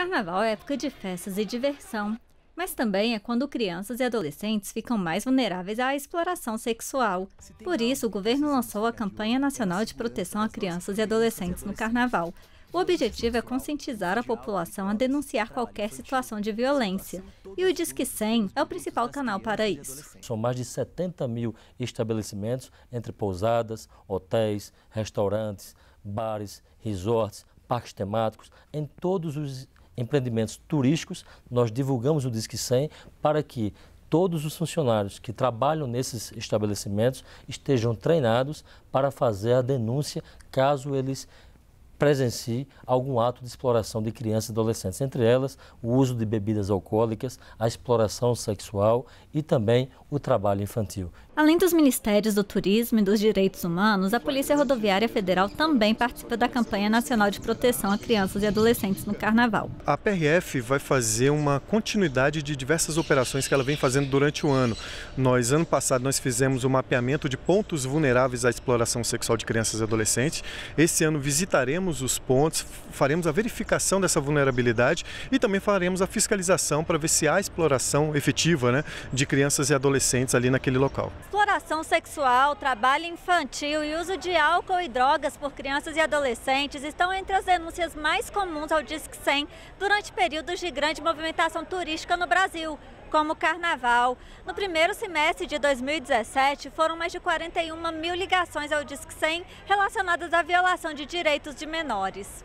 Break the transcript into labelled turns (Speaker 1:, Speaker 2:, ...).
Speaker 1: Carnaval é época de festas e diversão, mas também é quando crianças e adolescentes ficam mais vulneráveis à exploração sexual. Por isso, o governo lançou a Campanha Nacional de é Proteção a Crianças e Adolescentes no Carnaval. O objetivo é conscientizar a população a denunciar qualquer situação de violência. E o Disque 100 é o principal canal para isso.
Speaker 2: São mais de 70 mil estabelecimentos, entre pousadas, hotéis, restaurantes, bares, resorts, parques temáticos, em todos os empreendimentos turísticos, nós divulgamos o Disque 100 para que todos os funcionários que trabalham nesses estabelecimentos estejam treinados para fazer a denúncia caso eles presencie algum ato de exploração de crianças e adolescentes, entre elas o uso de bebidas alcoólicas, a exploração sexual e também o trabalho infantil.
Speaker 1: Além dos Ministérios do Turismo e dos Direitos Humanos, a Polícia Rodoviária Federal também participa da campanha nacional de proteção a crianças e adolescentes no Carnaval.
Speaker 3: A PRF vai fazer uma continuidade de diversas operações que ela vem fazendo durante o ano. Nós ano passado nós fizemos o um mapeamento de pontos vulneráveis à exploração sexual de crianças e adolescentes. Esse ano visitaremos os pontos, faremos a verificação dessa vulnerabilidade e também faremos a fiscalização para ver se há exploração efetiva né, de crianças e adolescentes ali naquele local
Speaker 1: exploração sexual, trabalho infantil e uso de álcool e drogas por crianças e adolescentes estão entre as denúncias mais comuns ao Disque 100 durante períodos de grande movimentação turística no Brasil como o carnaval. No primeiro semestre de 2017, foram mais de 41 mil ligações ao Disque 100 relacionadas à violação de direitos de menores.